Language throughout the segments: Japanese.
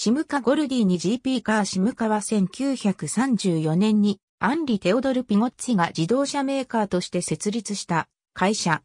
シムカ・ゴルディに GP カーシムカは1934年にアンリ・テオドル・ピゴッツィが自動車メーカーとして設立した会社。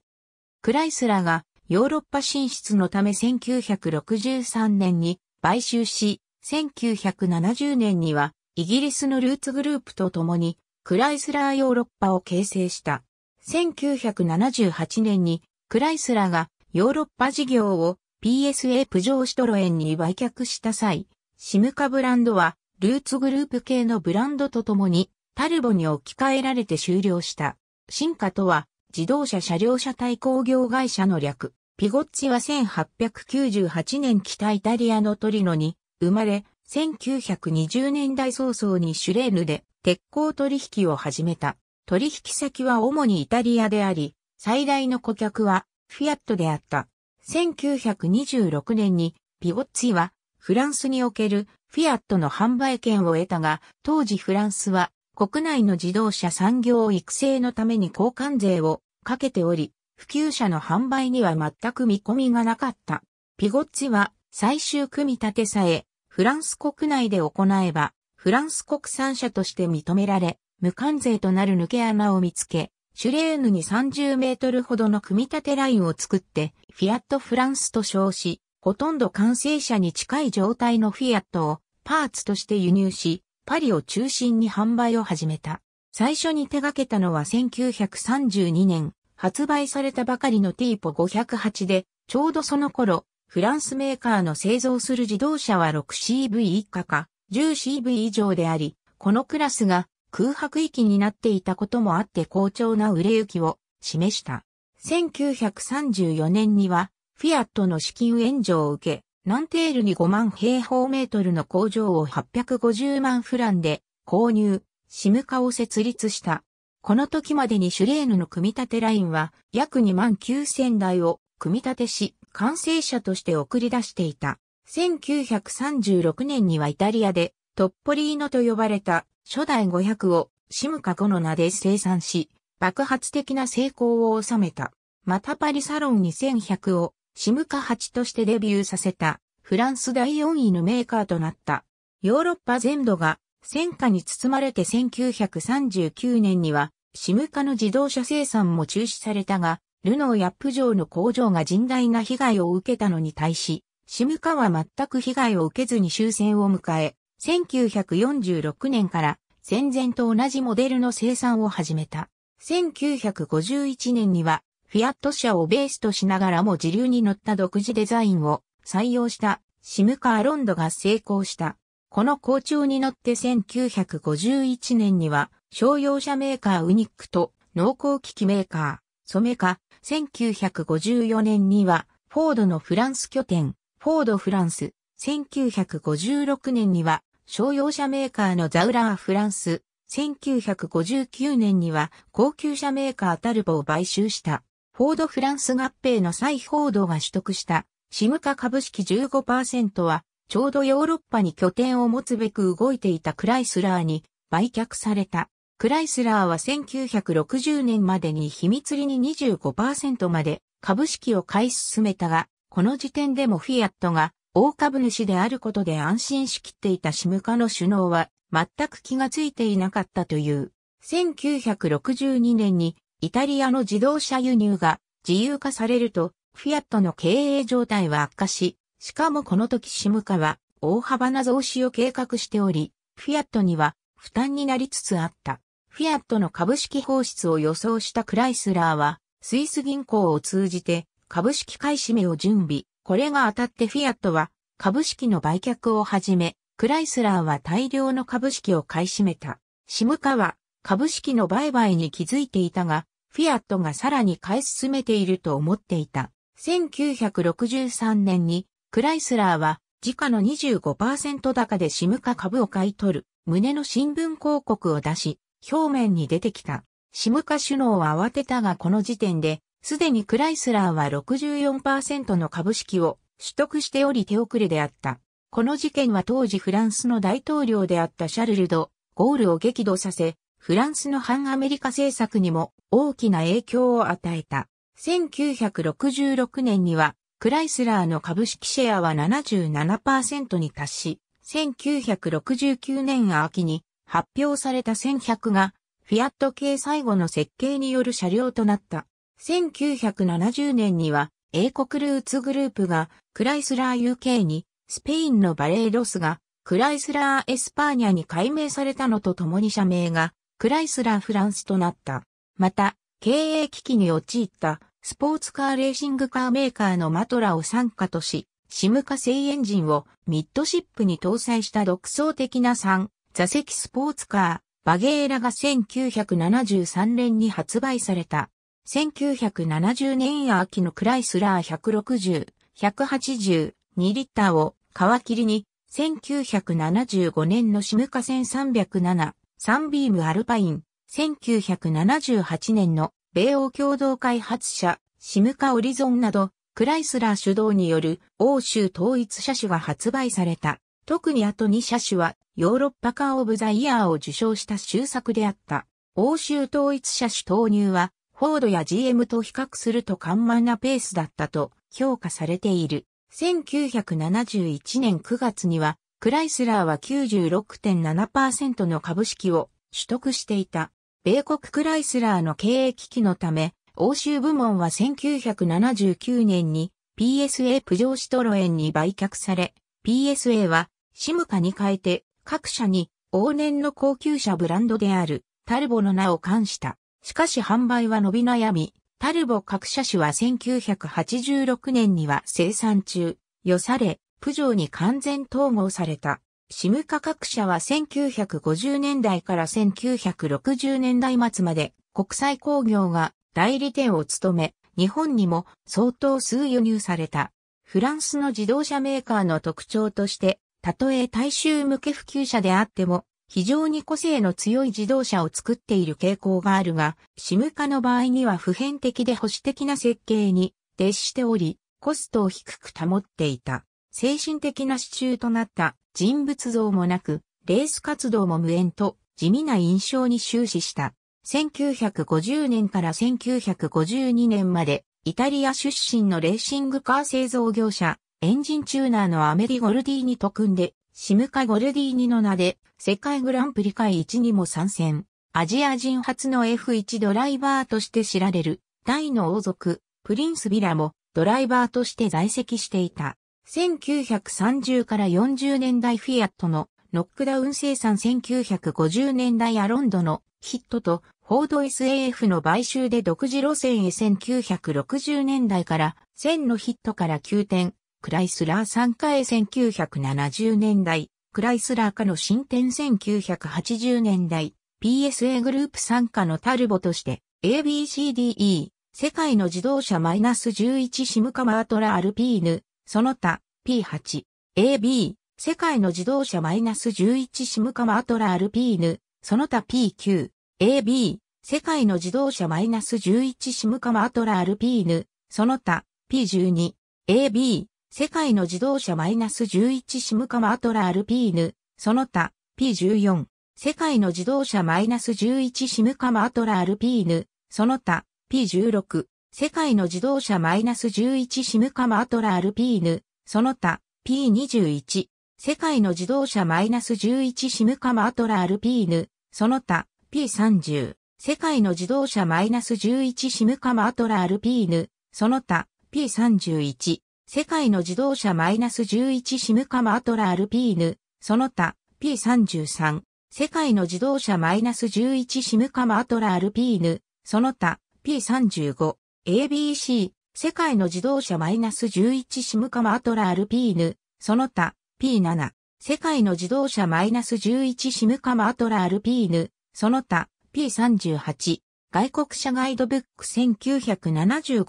クライスラーがヨーロッパ進出のため1963年に買収し、1970年にはイギリスのルーツグループと共にクライスラーヨーロッパを形成した。1978年にクライスラーがヨーロッパ事業を PSA プジョーシトロエンに売却した際、シムカブランドはルーツグループ系のブランドとともにタルボに置き換えられて終了した。進化とは自動車車両車体工業会社の略。ピゴッチは1898年北イタリアのトリノに生まれ、1920年代早々にシュレーヌで鉄鋼取引を始めた。取引先は主にイタリアであり、最大の顧客はフィアットであった。1926年にピゴッツィはフランスにおけるフィアットの販売権を得たが、当時フランスは国内の自動車産業育成のために交換税をかけており、普及者の販売には全く見込みがなかった。ピゴッツィは最終組み立てさえフランス国内で行えばフランス国産車として認められ、無関税となる抜け穴を見つけ、シュレーヌに30メートルほどの組み立てラインを作って、フィアットフランスと称し、ほとんど完成車に近い状態のフィアットをパーツとして輸入し、パリを中心に販売を始めた。最初に手掛けたのは1932年、発売されたばかりのティーポ508で、ちょうどその頃、フランスメーカーの製造する自動車は 6CV 以下か 10CV 以上であり、このクラスが空白域になっていたこともあって好調な売れ行きを示した。1934年には、フィアットの資金援助を受け、ナンテールに5万平方メートルの工場を850万フランで購入、シム化を設立した。この時までにシュレーヌの組み立てラインは約2万9000台を組み立てし、完成車として送り出していた。1936年にはイタリアでトッポリーノと呼ばれた初代500をシムカコの名で生産し、爆発的な成功を収めた。またパリサロン2100をシムカ8としてデビューさせたフランス第4位のメーカーとなった。ヨーロッパ全土が戦火に包まれて1939年にはシムカの自動車生産も中止されたが、ルノーやプジョーの工場が甚大な被害を受けたのに対し、シムカは全く被害を受けずに終戦を迎え、1946年から戦前と同じモデルの生産を始めた。1951年には、フィアット社をベースとしながらも自流に乗った独自デザインを採用したシムカーロンドが成功した。この好調に乗って1951年には商用車メーカーウニックと濃厚機器メーカー、ソメカ、1954年にはフォードのフランス拠点、フォードフランス、1956年には商用車メーカーのザウラーフランス、1959年には高級車メーカータルボを買収した。フォードフランス合併の再報道が取得したシムカ株式15%はちょうどヨーロッパに拠点を持つべく動いていたクライスラーに売却された。クライスラーは1960年までに秘密裏に25%まで株式を買い進めたが、この時点でもフィアットが大株主であることで安心しきっていたシムカの首脳は全く気がついていなかったという。1962年にイタリアの自動車輸入が自由化されるとフィアットの経営状態は悪化し、しかもこの時シムカは大幅な増資を計画しており、フィアットには負担になりつつあった。フィアットの株式放出を予想したクライスラーは、スイス銀行を通じて株式買い占めを準備。これが当たってフィアットは株式の売却をはじめ、クライスラーは大量の株式を買い占めた。シムカは株式の売買に気づいていたが、フィアットがさらに買い進めていると思っていた。1963年にクライスラーは時価の25%高でシムカ株を買い取る旨の新聞広告を出し、表面に出てきた。シムカ首脳は慌てたがこの時点ですでにクライスラーは64%の株式を取得しており手遅れであった。この事件は当時フランスの大統領であったシャルル・ド・ゴールを激怒させ、フランスの反アメリカ政策にも大きな影響を与えた。1966年には、クライスラーの株式シェアは77%に達し、1969年秋に発表された1100が、フィアット系最後の設計による車両となった。1970年には英国ルーツグループがクライスラー UK にスペインのバレーロスがクライスラーエスパーニャに改名されたのとともに社名がクライスラーフランスとなった。また、経営危機に陥ったスポーツカーレーシングカーメーカーのマトラを参加とし、シム化製エンジンをミッドシップに搭載した独創的な3座席スポーツカーバゲーラが1973年に発売された。1970年秋のクライスラー160、180、2リッターを皮切りに、1975年のシムカ1 307、サンビームアルパイン、1978年の米欧共同開発者、シムカオリゾンなど、クライスラー主導による欧州統一車種が発売された。特にあと2車種はヨーロッパカーオブザイヤーを受賞した終作であった。欧州統一車種投入はフォードや GM と比較すると緩慢なペースだったと評価されている。1971年9月には、クライスラーは96.7%の株式を取得していた。米国クライスラーの経営危機のため、欧州部門は1979年に PSA プジョーシトロエンに売却され、PSA はシムカに変えて各社に往年の高級車ブランドであるタルボの名を冠した。しかし販売は伸び悩み、タルボ各社種は1986年には生産中、よされ、プジョーに完全統合された。シムカ各社は1950年代から1960年代末まで国際工業が代理店を務め、日本にも相当数輸入された。フランスの自動車メーカーの特徴として、たとえ大衆向け普及者であっても、非常に個性の強い自動車を作っている傾向があるが、シム化の場合には普遍的で保守的な設計に徹しており、コストを低く保っていた。精神的な支柱となった人物像もなく、レース活動も無縁と地味な印象に終始した。1950年から1952年まで、イタリア出身のレーシングカー製造業者、エンジンチューナーのアメリ・ゴルディーニと組んでシムカ・ゴルディーニの名で、世界グランプリ会1にも参戦。アジア人初の F1 ドライバーとして知られる、大の王族、プリンス・ビラも、ドライバーとして在籍していた。1930から40年代フィアットのノックダウン生産1950年代アロンドのヒットとフォード SAF の買収で独自路線へ1960年代から1000のヒットから急転、クライスラー参加へ1970年代、クライスラー化の進展1980年代、PSA グループ参加のタルボとして、ABCDE、世界の自動車マイナス -11 シムカマートラアルピーヌ、その他、P8、AB、世界の自動車マイナス -11 シムカマートラアルピーヌ、その他 P9、AB、世界の自動車マイナス -11 シムカマートラアルピーヌ、その他、P12、AB、世界の自動車マイナス -11 シムカマアトラアルピーヌ、その他、P14、世界の自動車マイナス -11 シムカマアトラアルピーヌ、その他、P16、世界の自動車マイナス -11 シムカマアトラアルピーヌ、その他、P21、世界の自動車マイナ -11 シムカマアトラアルピーヌ、その他、P30、世界の自動車マイナス -11 シムカマアトラアルピーヌ、その他、P31、世界の自動車 -11 シムカマアトラアルピーヌ、その他 P33、世界の自動車 -11 シムカマアトラアルピーヌ、その他 P35、ABC、世界の自動車 -11 シムカマアトラアルピーヌ、その他 P7、世界の自動車 -11 シムカマアトラアルピーヌ、その他 P38、外国車ガイドブック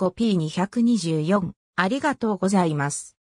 1975P224。ありがとうございます。